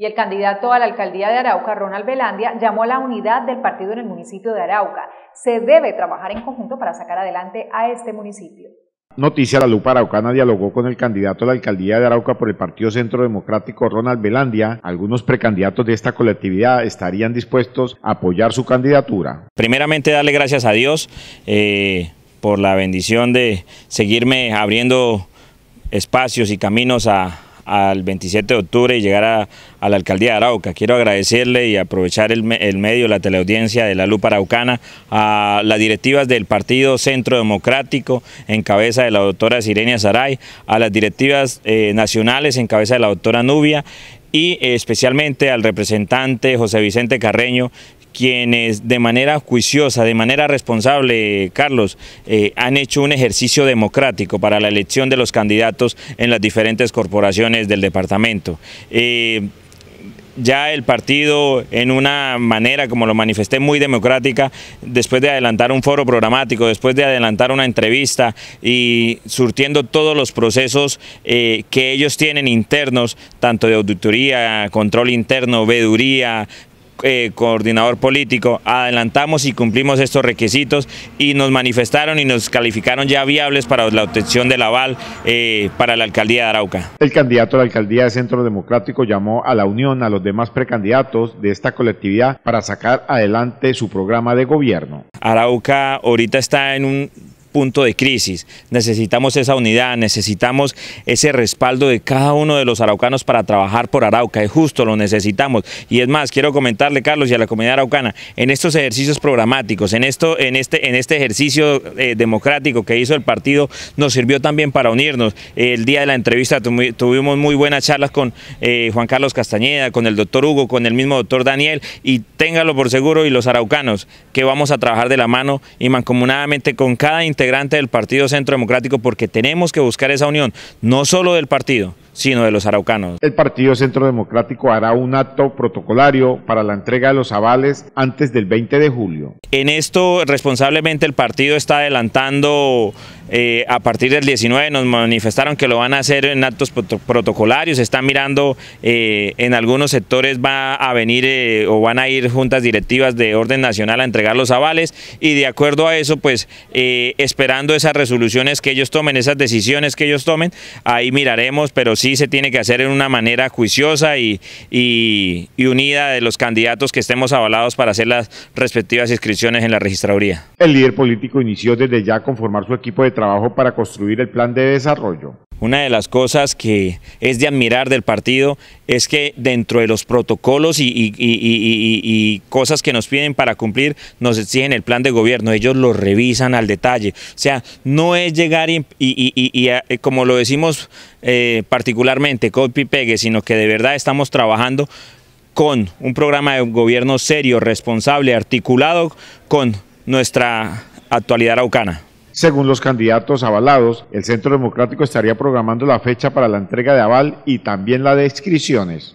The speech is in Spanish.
y el candidato a la alcaldía de Arauca, Ronald Belandia, llamó a la unidad del partido en el municipio de Arauca. Se debe trabajar en conjunto para sacar adelante a este municipio. Noticia, la Lupa Araucana dialogó con el candidato a la alcaldía de Arauca por el Partido Centro Democrático, Ronald Belandia. Algunos precandidatos de esta colectividad estarían dispuestos a apoyar su candidatura. Primeramente, darle gracias a Dios eh, por la bendición de seguirme abriendo espacios y caminos a, al 27 de octubre y llegar a, la alcaldía de Arauca. Quiero agradecerle y aprovechar el, medio, la teleaudiencia de la Lupa Araucana, a las directivas del Partido Centro Democrático en cabeza de la doctora Sirenia Saray, a las directivas eh, nacionales en cabeza de la doctora Nubia y eh, especialmente al representante José Vicente Carreño, quienes de manera juiciosa, de manera responsable, Carlos, eh, han hecho un ejercicio democrático para la elección de los candidatos en las diferentes corporaciones del departamento. Eh, ya el partido en una manera, como lo manifesté, muy democrática, después de adelantar un foro programático, después de adelantar una entrevista y surtiendo todos los procesos eh, que ellos tienen internos, tanto de auditoría, control interno, veeduría, eh, coordinador político, adelantamos y cumplimos estos requisitos y nos manifestaron y nos calificaron ya viables para la obtención del aval eh, para la alcaldía de Arauca. El candidato a la alcaldía de Centro Democrático llamó a la unión a los demás precandidatos de esta colectividad para sacar adelante su programa de gobierno. Arauca ahorita está en un punto de crisis. Necesitamos esa unidad, necesitamos ese respaldo de cada uno de los araucanos para trabajar por Arauca. Es justo, lo necesitamos. Y es más, quiero comentarle, Carlos, y a la comunidad araucana, en estos ejercicios programáticos, en, esto, en, este, en este ejercicio eh, democrático que hizo el partido, nos sirvió también para unirnos. El día de la entrevista tuvimos muy buenas charlas con eh, Juan Carlos Castañeda, con el doctor Hugo, con el mismo doctor Daniel, y téngalo por seguro, y los araucanos, que vamos a trabajar de la mano y mancomunadamente con cada integrante del Partido Centro Democrático porque tenemos que buscar esa unión, no solo del partido, sino de los araucanos. El Partido Centro Democrático hará un acto protocolario para la entrega de los avales antes del 20 de julio. En esto responsablemente el partido está adelantando eh, a partir del 19 nos manifestaron que lo van a hacer en actos protocolarios, están mirando eh, en algunos sectores va a venir eh, o van a ir juntas directivas de orden nacional a entregar los avales y de acuerdo a eso pues esperando esas resoluciones que ellos tomen, esas decisiones que ellos tomen, ahí miraremos, pero sí se tiene que hacer en una manera juiciosa y, unida de los candidatos que estemos avalados para hacer las respectivas inscripciones en la registraduría. El líder político inició desde ya conformar su equipo de trabajo trabajo para construir el plan de desarrollo. Una de las cosas que es de admirar del partido es que dentro de los protocolos y, cosas que nos piden para cumplir, nos exigen el plan de gobierno, ellos lo revisan al detalle. O sea, no es llegar y, eh, como lo decimos eh, particularmente, copy-pegue, sino que de verdad estamos trabajando con un programa de gobierno serio, responsable, articulado con nuestra actualidad araucana. Según los candidatos avalados, el Centro Democrático estaría programando la fecha para la entrega de aval y también la de inscripciones.